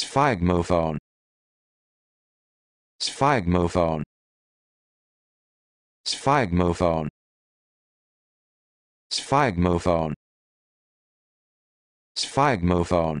Sphygmophone. Sphygmophone. Sphygmophone. Sphygmophone. Sphygmophone.